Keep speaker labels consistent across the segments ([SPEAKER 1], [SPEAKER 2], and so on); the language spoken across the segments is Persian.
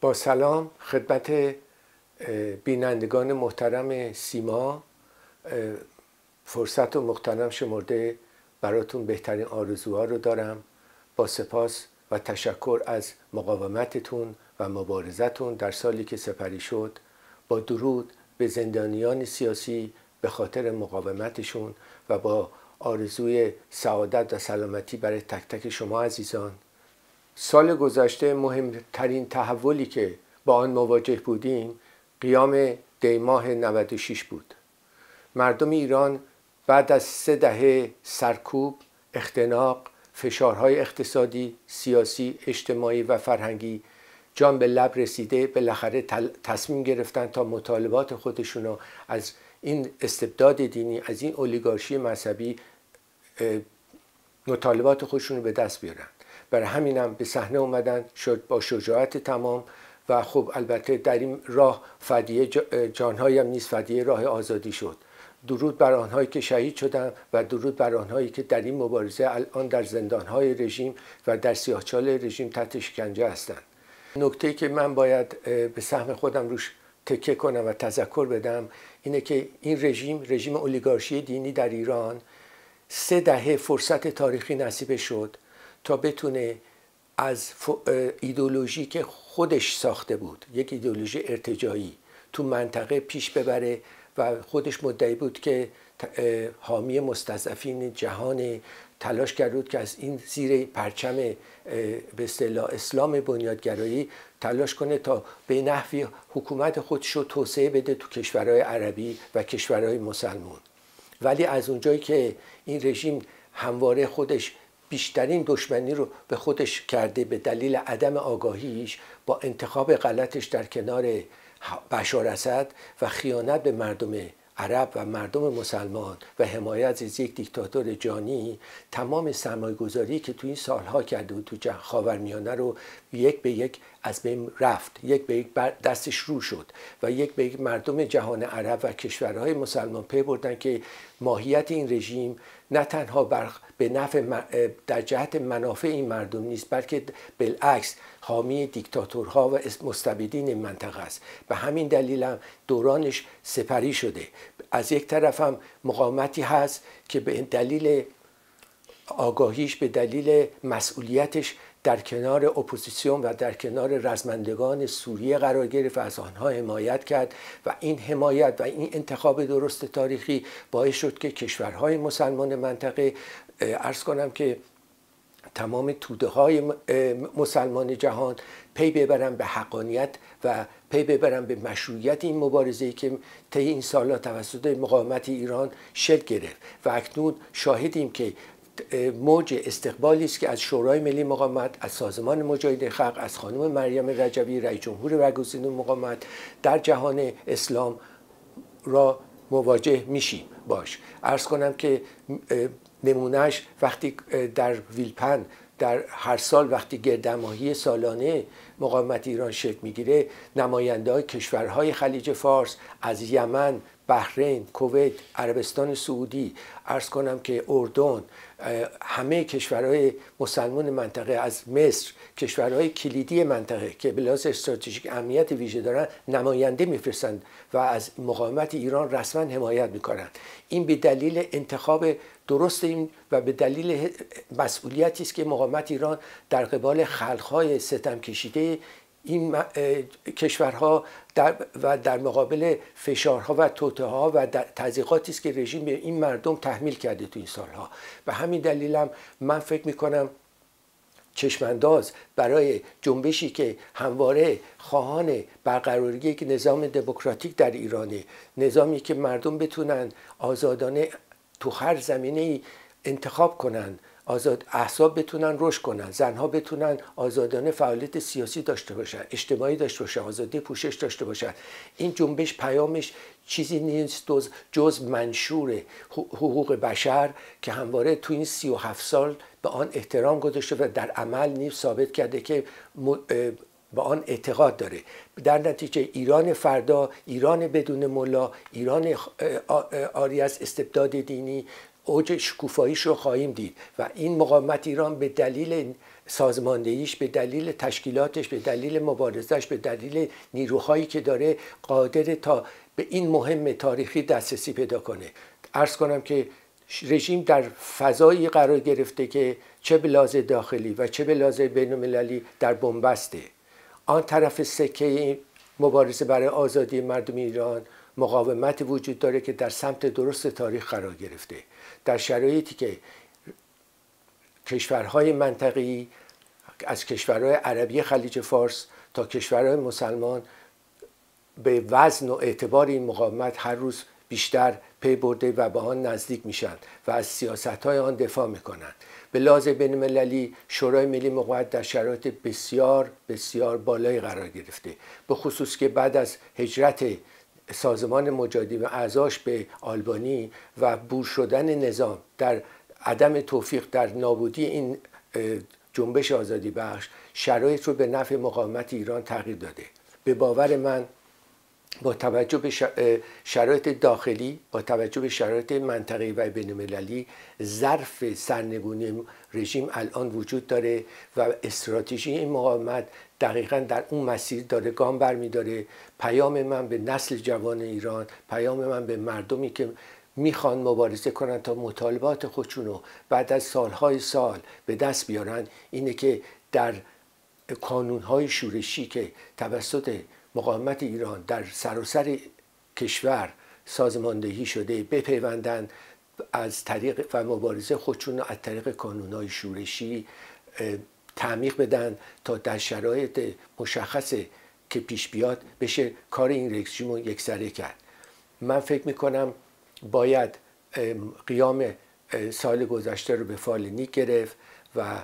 [SPEAKER 1] با سلام خدمت بینندگان محترم سیما فرصت و مختنم شمرده براتون بهترین آرزوها رو دارم با سپاس و تشکر از مقاومتتون و مبارزتون در سالی که سپری شد با درود به زندانیان سیاسی به خاطر مقاومتشون و با آرزوی سعادت و سلامتی برای تک تک شما عزیزان سال گذشته مهمترین تحولی که با آن مواجه بودیم قیام دیماه 96 بود مردم ایران بعد از سه دهه سرکوب، اختناق، فشارهای اقتصادی، سیاسی، اجتماعی و فرهنگی جان به لب رسیده بالاخره تصمیم گرفتن تا مطالبات خودشون رو از این استبداد دینی از این اولیگارشی مذهبی مطالبات خودشون رو به دست بیارن برای همینم به صحنه اومدن شد با شجاعت تمام و خب البته در این راه فدیه جانهایم نیز فدیه راه آزادی شد درود بر آنهایی که شهید شدن و درود بر آنهایی که در این مبارزه الان در زندانهای رژیم و در سیاهچال رژیم تحت شکنجه هستند نکته که من باید به سهم خودم روش تکه کنم و تذکر بدم اینه که این رژیم رژیم اولیگارشی دینی در ایران سه دهه فرصت تاریخی نصیب شد تا بتونه از ایدولوژی که خودش ساخته بود یک ایدولوژی ارتجایی تو منطقه پیش ببره و خودش مدعی بود که حامی مستضعفین جهان تلاش کرده بود که از این زیر پرچم به اصطلاح اسلام بنیادگرایی تلاش کنه تا به نحوی حکومت خودش رو توسعه بده تو کشورهای عربی و کشورهای مسلمان ولی از اونجایی که این رژیم همواره خودش بیشترین دشمنی رو به خودش کرده به دلیل عدم آگاهیش با انتخاب غلطش در کنار بشار اسد و خیانت به مردم عرب و مردم مسلمان و حمایت از یک دیکتاتور جانی تمام سرمایه گذاری که تو این سالها کرده و تو خاورمیانه رو یک به یک از بین رفت یک به یک دستش رو شد و یک به یک مردم جهان عرب و کشورهای مسلمان پی بردن که ماهیت این رژیم نه تنها بر به نفع در جهت منافع این مردم نیست بلکه بالعکس حامی دیکتاتورها و مستبدین منطقه است به همین دلیل هم دورانش سپری شده از یک طرف هم مقامتی هست که به دلیل آگاهیش به دلیل مسئولیتش در کنار اپوزیسیون و در کنار رزمندگان سوریه قرار گرفت و از آنها حمایت کرد و این حمایت و این انتخاب درست تاریخی باعث شد که کشورهای مسلمان منطقه ارز کنم که تمام توده های مسلمان جهان پی ببرن به حقانیت و پی ببرن به مشروعیت این مبارزه ای که طی این سالها توسط مقاومت ایران شکل گرفت و اکنون شاهدیم که موج استقبالی است که از شورای ملی مقاومت از سازمان مجاهد خلق از خانم مریم رجبی رئیس جمهور برگزین مقاومت در جهان اسلام را مواجه میشیم باش ارز کنم که نمونهش وقتی در ویلپن در هر سال وقتی گردماهی سالانه مقاومت ایران شکل میگیره نماینده های کشورهای خلیج فارس از یمن بحرین کویت عربستان سعودی ارز کنم که اردن همه کشورهای مسلمان منطقه از مصر کشورهای کلیدی منطقه که به لحاظ استراتژیک امنیت ویژه دارن نماینده میفرستند و از مقاومت ایران رسما حمایت میکنند این به دلیل انتخاب درست این و به دلیل مسئولیتی است که مقاومت ایران در قبال خلقهای ستم کشیده این کشورها در و در مقابل فشارها و توته ها و تضییقاتی است که رژیم به این مردم تحمیل کرده تو این سالها به همین دلیلم من فکر کنم چشمانداز برای جنبشی که همواره خواهان برقراری یک نظام دموکراتیک در ایرانه نظامی که مردم بتونن آزادانه تو هر زمینه ای انتخاب کنند آزاد احساب بتونن رشد کنن زنها بتونن آزادانه فعالیت سیاسی داشته باشن اجتماعی داشته باشن آزادی پوشش داشته باشن این جنبش پیامش چیزی نیست جز منشور حقوق بشر که همواره تو این هفت سال به آن احترام گذاشته و در عمل نیز ثابت کرده که به آن اعتقاد داره در نتیجه ایران فردا ایران بدون ملا ایران آری از استبداد دینی اوج شکوفاییش رو خواهیم دید و این مقاومت ایران به دلیل سازماندهیش به دلیل تشکیلاتش به دلیل مبارزش به دلیل نیروهایی که داره قادر تا به این مهم تاریخی دسترسی پیدا کنه ارز کنم که رژیم در فضایی قرار گرفته که چه به لازه داخلی و چه به بین المللی در بنبسته آن طرف سکه مبارزه برای آزادی مردم ایران مقاومت وجود داره که در سمت درست تاریخ قرار گرفته در شرایطی که کشورهای منطقی از کشورهای عربی خلیج فارس تا کشورهای مسلمان به وزن و اعتبار این مقاومت هر روز بیشتر پی برده و به آن نزدیک میشند و از سیاست های آن دفاع میکنند به لحاظ بین المللی شورای ملی مقاومت در شرایط بسیار بسیار بالایی قرار گرفته به خصوص که بعد از هجرت سازمان مجادی و اعضاش به آلبانی و بور شدن نظام در عدم توفیق در نابودی این جنبش آزادی بخش شرایط رو به نفع مقاومت ایران تغییر داده به باور من با توجه به شرایط داخلی با توجه به شرایط منطقه و بین المللی ظرف سرنگونی رژیم الان وجود داره و استراتژی این مقاومت دقیقا در اون مسیر داره گام برمیداره پیام من به نسل جوان ایران پیام من به مردمی که میخوان مبارزه کنند تا مطالبات خودشون بعد از سالهای سال به دست بیارن اینه که در کانونهای شورشی که توسط مقاومت ایران در سراسر سر کشور سازماندهی شده بپیوندن از طریق و مبارزه خودشون از طریق کانونای شورشی تعمیق بدن تا در شرایط مشخص که پیش بیاد بشه کار این رژیم رو یکسره کرد من فکر میکنم باید قیام سال گذشته رو به فال نیک گرفت و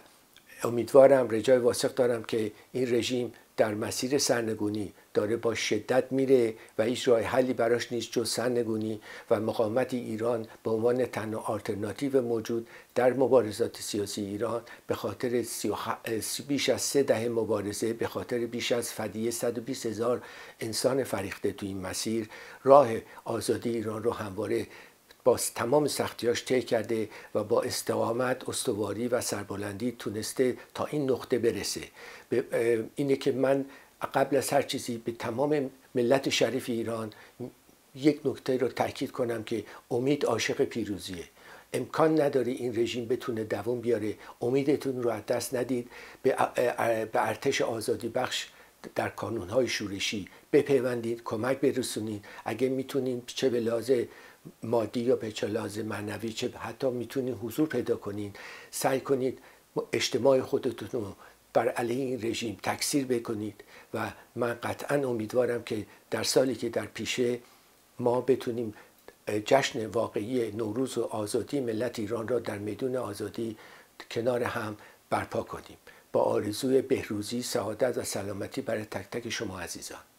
[SPEAKER 1] امیدوارم رجای واسق دارم که این رژیم در مسیر سرنگونی داره با شدت میره و هیچ راه حلی براش نیست جز سرنگونی و مقاومت ایران به عنوان تنها آلترناتیو موجود در مبارزات سیاسی ایران به خاطر بیش از سه دهه مبارزه به خاطر بیش از فدیه 120 هزار انسان فریخته تو این مسیر راه آزادی ایران رو همواره با تمام سختیاش طی کرده و با استقامت استواری و سربلندی تونسته تا این نقطه برسه اینه که من قبل از هر چیزی به تمام ملت شریف ایران یک نکته رو تاکید کنم که امید عاشق پیروزیه امکان نداره این رژیم بتونه دوام بیاره امیدتون رو از دست ندید به ارتش آزادی بخش در کانونهای شورشی بپیوندید کمک برسونید اگه میتونید چه به لازه مادی یا به چه لازم معنوی چه حتی میتونید حضور پیدا کنین سعی کنید اجتماع خودتون رو بر علیه این رژیم تکثیر بکنید و من قطعا امیدوارم که در سالی که در پیشه ما بتونیم جشن واقعی نوروز و آزادی ملت ایران را در میدون آزادی کنار هم برپا کنیم با آرزوی بهروزی سعادت و سلامتی برای تک تک شما عزیزان